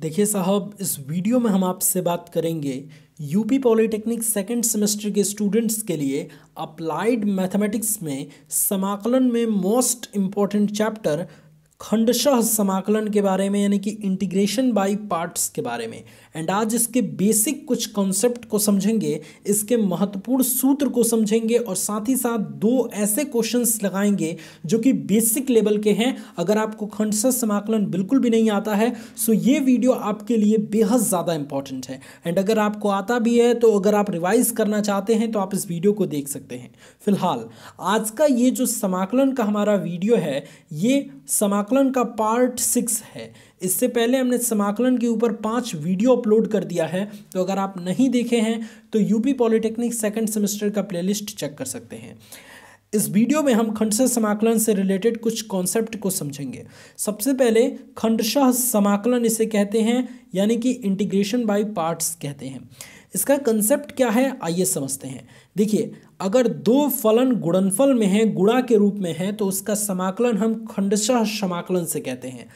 देखिए साहब इस वीडियो में हम आपसे बात करेंगे यूपी पॉलिटेक्निक सेकेंड सेमेस्टर के स्टूडेंट्स के लिए अप्लाइड मैथमेटिक्स में समाकलन में मोस्ट इम्पॉर्टेंट चैप्टर खंडशह समाकलन के बारे में यानी कि इंटीग्रेशन बाय पार्ट्स के बारे में एंड आज इसके बेसिक कुछ कॉन्सेप्ट को समझेंगे इसके महत्वपूर्ण सूत्र को समझेंगे और साथ ही साथ दो ऐसे क्वेश्चंस लगाएंगे जो कि बेसिक लेवल के हैं अगर आपको खंडशह समाकलन बिल्कुल भी नहीं आता है सो ये वीडियो आपके लिए बेहद ज़्यादा इंपॉर्टेंट है एंड अगर आपको आता भी है तो अगर आप रिवाइज करना चाहते हैं तो आप इस वीडियो को देख सकते हैं फिलहाल आज का ये जो समाकलन का हमारा वीडियो है ये समाकलन समाकलन का पार्ट सिक्स है इससे पहले हमने समाकलन के ऊपर पांच वीडियो अपलोड कर दिया है तो अगर आप नहीं देखे हैं तो यूपी पॉलिटेक्निक सेकंड सेमेस्टर का प्लेलिस्ट चेक कर सकते हैं इस वीडियो में हम खंडशह समाकलन से रिलेटेड कुछ कॉन्सेप्ट को समझेंगे सबसे पहले खंडशह समाकलन इसे कहते हैं यानी कि इंटीग्रेशन बाय पार्ट्स कहते हैं इसका कंसेप्ट क्या है आइए समझते हैं देखिए अगर दो फलन गुणनफल में है गुणा के रूप में है तो उसका समाकलन हम खंडशाह समाकलन से कहते हैं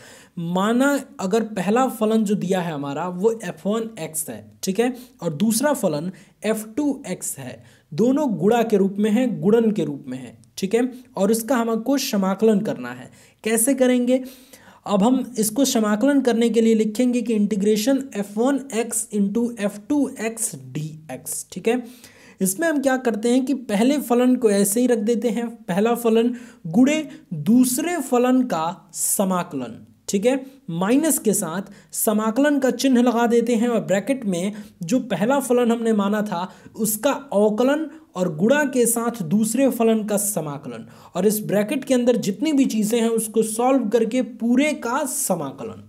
माना अगर पहला फलन जो दिया है हमारा वो एफ वन एक्स है ठीक है और दूसरा फलन एफ टू एक्स है दोनों गुणा के रूप में है गुणन के रूप में है ठीक है और उसका हमको समाकलन करना है कैसे करेंगे अब हम इसको समाकलन करने के लिए लिखेंगे कि integration F one X into F two X D X ठीक है इसमें हम क्या करते हैं कि पहले फलन को ऐसे ही रख देते हैं पहला फलन गुड़े दूसरे फलन का समाकलन ठीक है माइनस के साथ समाकलन का चिन्ह लगा देते हैं और ब्रैकेट में जो पहला फलन हमने माना था उसका अवकलन और गुणा के साथ दूसरे फलन का समाकलन और इस ब्रैकेट के अंदर जितनी भी चीज़ें हैं उसको सॉल्व करके पूरे का समाकलन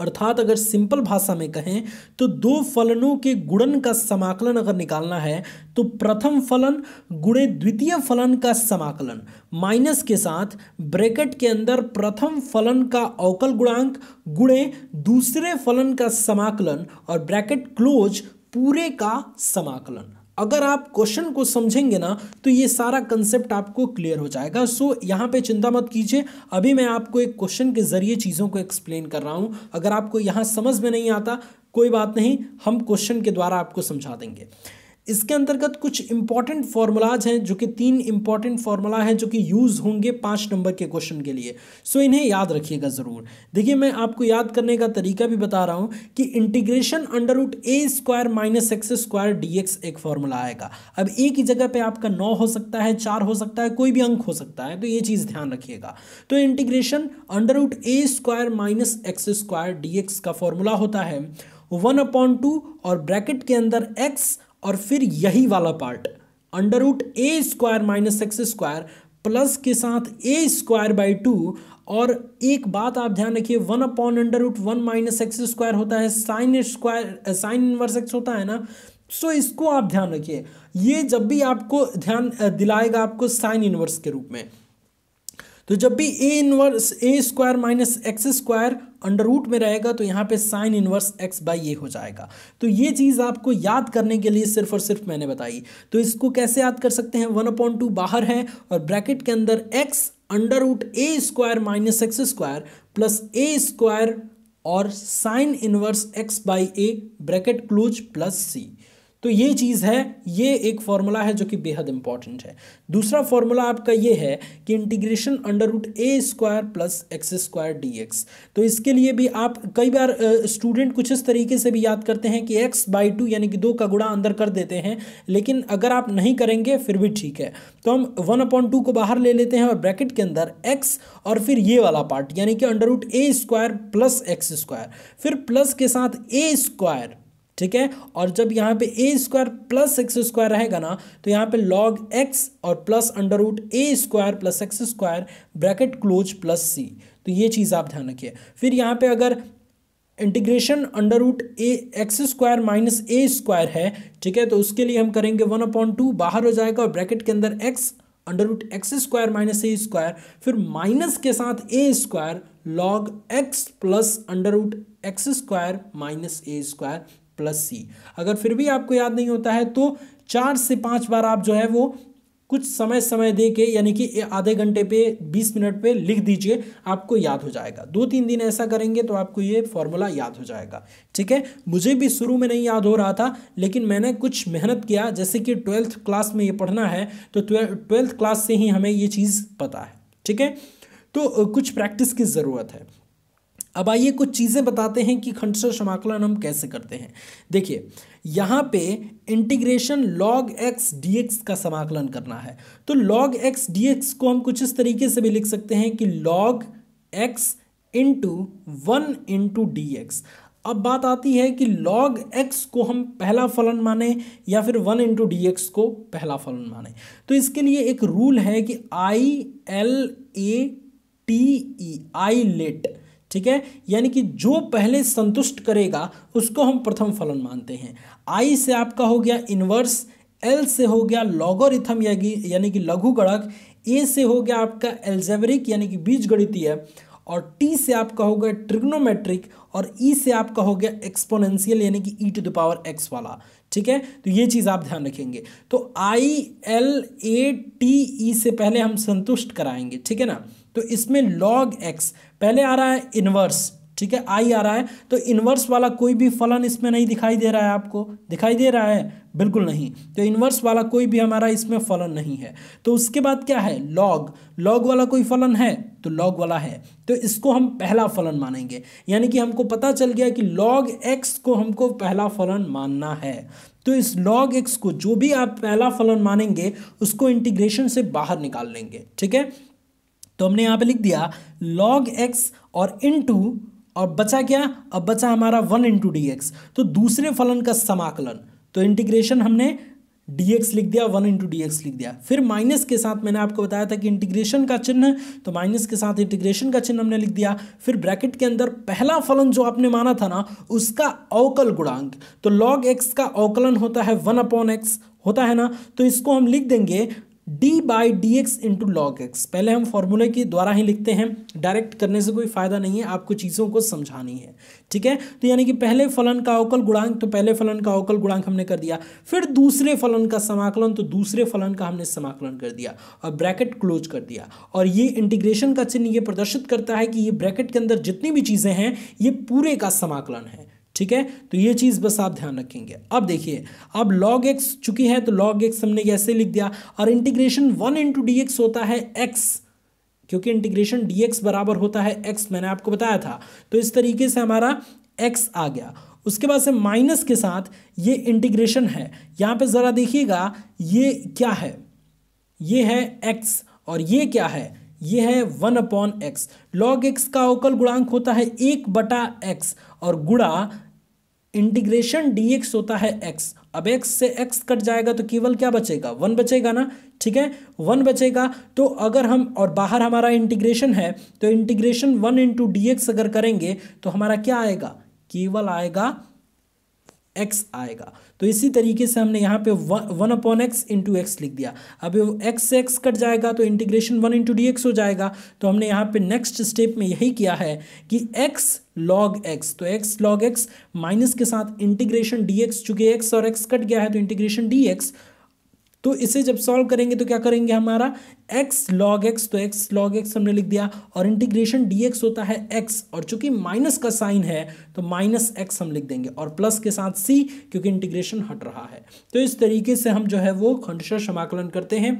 अर्थात अगर सिंपल भाषा में कहें तो दो फलनों के गुणन का समाकलन अगर निकालना है तो प्रथम फलन गुणे द्वितीय फलन का समाकलन माइनस के साथ ब्रैकेट के अंदर प्रथम फलन का अवकल गुणांक गुणे दूसरे फलन का समाकलन और ब्रैकेट क्लोज पूरे का समाकलन अगर आप क्वेश्चन को समझेंगे ना तो ये सारा कंसेप्ट आपको क्लियर हो जाएगा सो so, यहाँ पे चिंता मत कीजिए अभी मैं आपको एक क्वेश्चन के ज़रिए चीज़ों को एक्सप्लेन कर रहा हूँ अगर आपको यहाँ समझ में नहीं आता कोई बात नहीं हम क्वेश्चन के द्वारा आपको समझा देंगे इसके अंतर्गत कुछ इंपॉर्टेंट फार्मूलाज हैं जो कि तीन इंपॉर्टेंट फार्मूला हैं जो कि यूज़ होंगे पांच नंबर के क्वेश्चन के लिए सो so, इन्हें याद रखिएगा ज़रूर देखिए मैं आपको याद करने का तरीका भी बता रहा हूं कि इंटीग्रेशन अंडर रूट ए square minus x square D X एक फॉर्मूला आएगा अब ए की जगह पर आपका नौ हो सकता है चार हो सकता है कोई भी अंक हो सकता है तो ये चीज़ ध्यान रखिएगा तो इंटीग्रेशन अंडर रूट ए square minus x square D X का फॉर्मूला होता है वन अपॉन टू और ब्रैकेट के अंदर एक्स और फिर यही वाला पार्ट अंडर रूट ए square minus x square plus के साथ ए स्क्वायर बाई टू और एक बात आप ध्यान रखिए one upon under root one minus x square होता है sine square sine inverse X होता है ना सो so, इसको आप ध्यान रखिए ये जब भी आपको ध्यान दिलाएगा आपको साइन इनवर्स के रूप में तो जब भी A inverse A square minus x square under root में रहेगा तो यहाँ पे sine inverse x by A हो जाएगा तो ये चीज़ आपको याद करने के लिए सिर्फ और सिर्फ मैंने बताई तो इसको कैसे याद कर सकते हैं वन अपॉइंट टू बाहर है और ब्रैकेट के अंदर x under root A square minus x square plus a square और sine inverse x by a bracket close plus c तो ये चीज़ है ये एक फार्मूला है जो कि बेहद इंपॉर्टेंट है दूसरा फार्मूला आपका ये है कि इंटीग्रेशन अंडर रूट ए square plus x square D x तो इसके लिए भी आप कई बार स्टूडेंट कुछ इस तरीके से भी याद करते हैं कि एक्स बाई टू यानी कि दो का गुणा अंदर कर देते हैं लेकिन अगर आप नहीं करेंगे फिर भी ठीक है तो हम वन अपॉन टू को बाहर ले लेते हैं और ब्रैकेट के अंदर एक्स और फिर ये वाला पार्ट यानी कि अंडर रूट ए स्क्वायर प्लस एक्स स्क्वायर फिर प्लस के साथ ए स्क्वायर ठीक है और जब यहाँ पे a square plus x square रहेगा ना तो यहाँ पे लॉग एक्स और प्लस अंडर रूट ए square plus x square bracket close plus c तो ये चीज़ आप ध्यान रखिए फिर यहाँ पे अगर integration under root a x square minus a square है ठीक है तो उसके लिए हम करेंगे वन अपॉइंट टू बाहर हो जाएगा और ब्रैकेट के अंदर x under root x square minus a square फिर माइनस के साथ a square log x plus under root x square minus a square plus c अगर फिर भी आपको याद नहीं होता है तो चार से पाँच बार आप जो है वो कुछ समय समय दे के यानी कि आधे घंटे पे बीस मिनट पे लिख दीजिए आपको याद हो जाएगा दो तीन दिन ऐसा करेंगे तो आपको ये फॉर्मूला याद हो जाएगा ठीक है मुझे भी शुरू में नहीं याद हो रहा था लेकिन मैंने कुछ मेहनत किया जैसे कि ट्वेल्थ क्लास में ये पढ़ना है तो ट्वेल्थ क्लास से ही हमें ये चीज़ पता है ठीक है तो कुछ प्रैक्टिस की ज़रूरत है अब आइए कुछ चीज़ें बताते हैं कि खंडशः समाकलन हम कैसे करते हैं देखिए यहाँ पे इंटीग्रेशन लॉग एक्स एक्स का समाकलन करना है तो लॉग एक्स एक्स को हम कुछ इस तरीके से भी लिख सकते हैं कि log x into one into d x अब बात आती है कि log x को हम पहला फलन माने या फिर वन इंटू डी एक्स को पहला फलन माने तो इसके लिए एक रूल है कि I L A T E ILATE ठीक है यानी कि जो पहले संतुष्ट करेगा उसको हम प्रथम फलन मानते हैं आई से आपका हो गया इन्वर्स एल से हो गया लॉगोरिथम यानी कि लघु गणक ए से हो गया आपका एल्जेवरिक यानी कि बीज गणितीय और टी से आपका हो गया ट्रिग्नोमेट्रिक और ई e से आपका हो गया एक्सपोनेंशियल यानी कि e to the power x वाला ठीक है तो ये चीज़ आप ध्यान रखेंगे तो आई एल ए टी ई से पहले हम संतुष्ट कराएंगे ठीक है ना तो इसमें लॉग एक्स पहले आ रहा है इनवर्स ठीक है आई आ रहा है तो इनवर्स वाला कोई भी फलन इसमें नहीं दिखाई दे रहा है आपको दिखाई दे रहा है बिल्कुल नहीं तो इनवर्स वाला कोई भी हमारा इसमें फलन नहीं है तो उसके बाद क्या है लॉग लॉग वाला कोई फलन है तो लॉग वाला है तो इसको हम पहला फलन मानेंगे यानी कि हमको पता चल गया कि लॉग एक्स को हमको पहला फलन मानना है तो इस लॉग एक्स को जो भी आप पहला फलन मानेंगे उसको इंटीग्रेशन से बाहर निकाल लेंगे ठीक है तो हमने यहाँ पे लिख दिया log x और इन और बचा क्या अब बचा हमारा वन इंटू डी तो दूसरे फलन का समाकलन तो इंटीग्रेशन हमने dx लिख दिया वन इंटू डी लिख दिया फिर माइनस के साथ मैंने आपको बताया था कि इंटीग्रेशन का चिन्ह तो माइनस के साथ इंटीग्रेशन का चिन्ह हमने लिख दिया फिर ब्रैकेट के अंदर पहला फलन जो आपने माना था ना उसका अवकल गुणांक तो log x का अवकलन होता है वन अपॉन एक्स होता है ना तो इसको हम लिख देंगे d by d x into log x पहले हम फॉर्मूले के द्वारा ही लिखते हैं डायरेक्ट करने से कोई फ़ायदा नहीं है आपको चीज़ों को समझानी है ठीक है तो यानी कि पहले फलन का अवकल गुणांक तो पहले फलन का अवकल गुणांक हमने कर दिया फिर दूसरे फलन का समाकलन तो दूसरे फलन का हमने समाकलन कर दिया और ब्रैकेट क्लोज कर दिया और ये इंटीग्रेशन का चिन्ह ये प्रदर्शित करता है कि ये ब्रैकेट के अंदर जितनी भी चीज़ें हैं ये पूरे का समाकलन है ठीक है तो ये चीज़ बस आप ध्यान रखेंगे अब देखिए अब लॉग एक्स चुकी है तो लॉग एक्स हमने कैसे लिख दिया और integration one into d x होता है एक्स क्योंकि इंटीग्रेशन डी एक्स बराबर होता है एक्स मैंने आपको बताया था तो इस तरीके से हमारा एक्स आ गया उसके बाद से माइनस के साथ ये इंटीग्रेशन है यहाँ पे ज़रा देखिएगा ये क्या है ये है एक्स और ये क्या है ये है one upon x log x का अवकल गुणांक होता है एक बटा एक्स और गुड़ा इंटीग्रेशन एक्स होता है एक्स अब एक्स से एक्स कट जाएगा तो केवल क्या बचेगा वन बचेगा ना ठीक है वन बचेगा तो अगर हम और बाहर हमारा इंटीग्रेशन है तो इंटीग्रेशन वन इंटू डी अगर करेंगे तो हमारा क्या आएगा केवल आएगा एक्स आएगा तो इसी तरीके से हमने यहाँ पे one upon x into x लिख दिया अब एक्स से एक्स कट जाएगा तो इंटीग्रेशन वन इंटू डी हो जाएगा तो हमने यहाँ पे नेक्स्ट स्टेप में यही किया है कि एक्स लॉग एक्स तो एक्स लॉग एक्स माइनस के साथ इंटीग्रेशन डी एक्स चूंकि एक्स और एक्स कट गया है तो इंटीग्रेशन डी एक्स तो इसे जब सॉल्व करेंगे तो क्या करेंगे हमारा x log x तो x log x हमने लिख दिया और इंटीग्रेशन dx होता है x और चूंकि माइनस का साइन है तो माइनस एक्स हम लिख देंगे और प्लस के साथ c क्योंकि इंटीग्रेशन हट रहा है तो इस तरीके से हम जो है वो खंडशर समाकलन करते हैं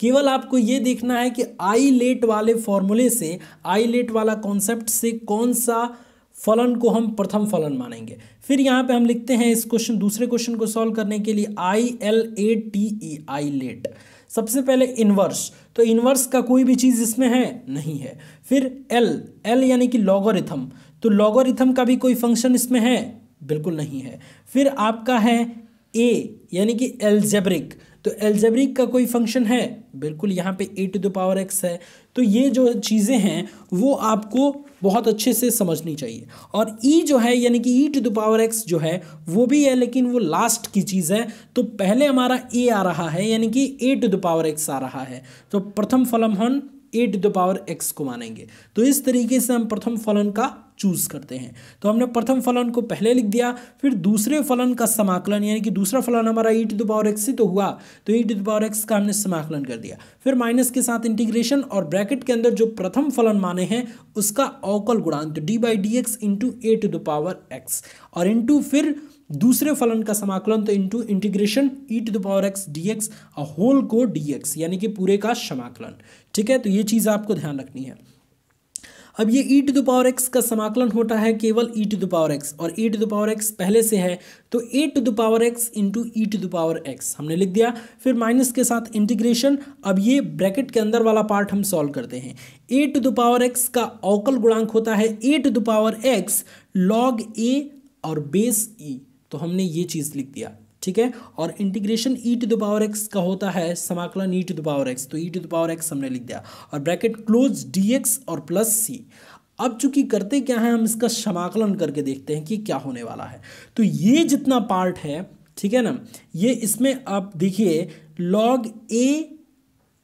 केवल आपको ये देखना है कि आई लेट वाले फॉर्मूले से आई लेट वाला कॉन्सेप्ट से कौन सा फलन को हम प्रथम फलन मानेंगे फिर यहाँ पे हम लिखते हैं इस क्वेश्चन दूसरे क्वेश्चन को सॉल्व करने के लिए I L A T E ILATE सबसे पहले इनवर्स तो इनवर्स का कोई भी चीज़ इसमें है नहीं है फिर एल एल यानी कि लॉगोरिथम तो लॉगोरिथम का भी कोई फंक्शन इसमें है बिल्कुल नहीं है फिर आपका है ए यानी कि एल्जेब्रिक तो एल्जेब्रिक का कोई फंक्शन है बिल्कुल यहाँ पे a to the power x है तो ये जो चीज़ें हैं वो आपको बहुत अच्छे से समझनी चाहिए और ई e जो है यानी कि e to the power x जो है वो भी है लेकिन वो लास्ट की चीज़ है तो पहले हमारा ए आ रहा है यानी कि a to the power x आ रहा है तो प्रथम फलमहन a to the power x को मानेंगे तो इस तरीके से हम प्रथम फलन का चूज करते हैं तो हमने प्रथम फलन को पहले लिख दिया फिर दूसरे फलन का समाकलन यानी कि दूसरा फलन हमारा e to the power x से तो हुआ तो e to the power x का हमने समाकलन कर दिया फिर माइनस के साथ इंटीग्रेशन और ब्रैकेट के अंदर जो प्रथम फलन माने हैं उसका अवकल गुणांक d by d x into a to the power x और इंटू फिर दूसरे फलन का समाकलन तो into integration e to the power x D x whole को डी एक्स यानी कि पूरे का समाकलन ठीक है तो ये चीज़ आपको ध्यान रखनी है अब ये e to the power x का समाकलन होता है केवल e to the power x और e to the power x पहले से है तो a to the power x into e to the power x हमने लिख दिया फिर माइनस के साथ इंटीग्रेशन अब ये ब्रैकेट के अंदर वाला पार्ट हम सॉल्व करते हैं a to the power x का अवकल गुणांक होता है a to the power x log a और बेस ई e. तो हमने ये चीज़ लिख दिया ठीक है और integration e to the power x का होता है समाकलन e to the power x तो e to the power x हमने लिख दिया और ब्रैकेट क्लोज डी एक्स और प्लस सी अब चूंकि करते क्या है हम इसका समाकलन करके देखते हैं कि क्या होने वाला है तो ये जितना पार्ट है ठीक है ना ये इसमें आप देखिए लॉग ए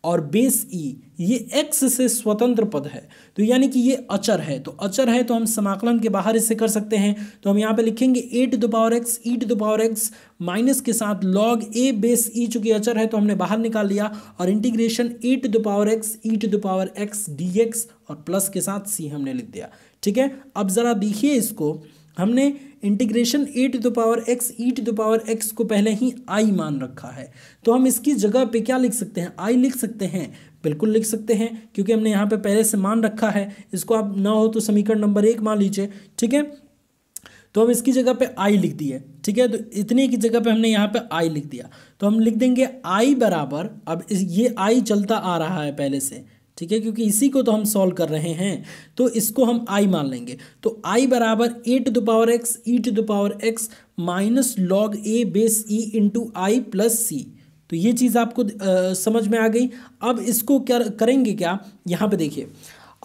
और बेस ई e, ये एक्स से स्वतंत्र पद है तो यानी कि ये अचर है तो अचर है तो हम समाकलन के बाहर इसे कर सकते हैं तो हम यहाँ पे लिखेंगे to the power x to the power x minus के साथ लॉग ए बेस ई चूंकि अचर है तो हमने बाहर निकाल लिया और integration a to the power x to the power x D x और प्लस के साथ सी हमने लिख दिया ठीक है अब ज़रा देखिए इसको हमने integration a to the power x e to the power x को पहले ही आई मान रखा है तो हम इसकी जगह पे क्या लिख सकते हैं आई लिख सकते हैं बिल्कुल लिख सकते हैं क्योंकि हमने यहाँ पे पहले से मान रखा है इसको आप ना हो तो समीकरण नंबर एक मान लीजिए ठीक है तो हम इसकी जगह पे आई लिख दिए ठीक है तो इतने की जगह पे हमने यहाँ पे आई लिख दिया तो हम लिख देंगे आई बराबर अब ये आई चलता आ रहा है पहले से ठीक है क्योंकि इसी को तो हम सॉल्व कर रहे हैं तो इसको हम आई मान लेंगे तो आई बराबर a to the power x e to the power x minus log a base e into I plus c तो ये चीज़ आपको आ, समझ में आ गई अब इसको क्या करेंगे क्या यहाँ पे देखिए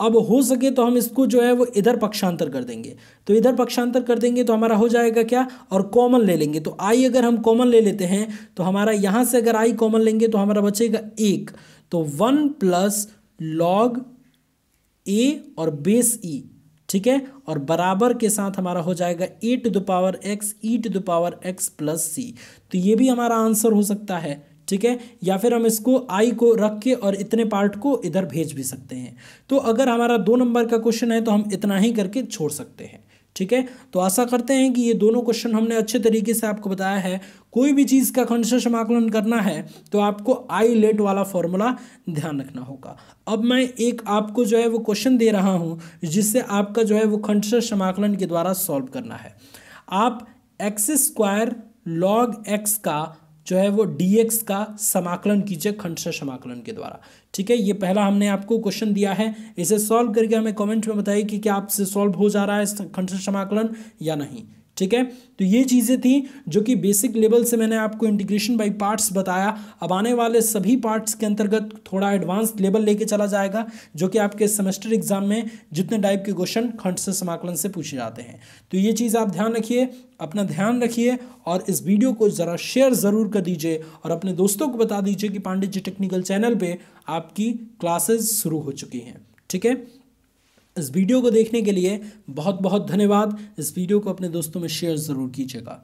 अब हो सके तो हम इसको जो है वो इधर पक्षांतर कर देंगे तो इधर पक्षांतर कर देंगे तो हमारा हो जाएगा क्या और कॉमन ले लेंगे तो आई अगर हम कॉमन ले लेते हैं तो हमारा यहाँ से अगर आई कॉमन लेंगे तो हमारा बचेगा एक तो वन प्लस लॉग ए और बेस ई ठीक है और बराबर के साथ हमारा हो जाएगा a to the power x e to the power x plus c तो ये भी हमारा आंसर हो सकता है ठीक है या फिर हम इसको आई को रख के और इतने पार्ट को इधर भेज भी सकते हैं तो अगर हमारा दो नंबर का क्वेश्चन है तो हम इतना ही करके छोड़ सकते हैं ठीक है तो आशा करते हैं कि ये दोनों क्वेश्चन हमने अच्छे तरीके से आपको बताया है कोई भी चीज़ का खंड समाकलन करना है तो आपको आई लेट वाला फॉर्मूला ध्यान रखना होगा अब मैं एक आपको जो है वो क्वेश्चन दे रहा हूँ जिससे आपका जो है वो खंड समाकलन के द्वारा सॉल्व करना है आप एक्स स्क्वायर लॉग एक्स का जो है वो dx का समाकलन कीजिए खंडश समाकलन के द्वारा ठीक है ये पहला हमने आपको क्वेश्चन दिया है इसे सॉल्व करके हमें कमेंट में बताइए कि क्या आपसे सॉल्व हो जा रहा है खंडश समाकलन या नहीं ठीक है तो ये चीज़ें थी जो कि बेसिक लेवल से मैंने आपको इंटीग्रेशन बाय पार्ट्स बताया अब आने वाले सभी पार्ट्स के अंतर्गत थोड़ा एडवांस लेवल लेके चला जाएगा जो कि आपके सेमेस्टर एग्जाम में जितने टाइप के क्वेश्चन खंड से समाकलन से पूछे जाते हैं तो ये चीज़ आप ध्यान रखिए अपना ध्यान रखिए और इस वीडियो को ज़रा शेयर ज़रूर कर दीजिए और अपने दोस्तों को बता दीजिए कि पांडे जी टेक्निकल चैनल पर आपकी क्लासेज शुरू हो चुकी हैं ठीक है इस वीडियो को देखने के लिए बहुत बहुत धन्यवाद इस वीडियो को अपने दोस्तों में शेयर ज़रूर कीजिएगा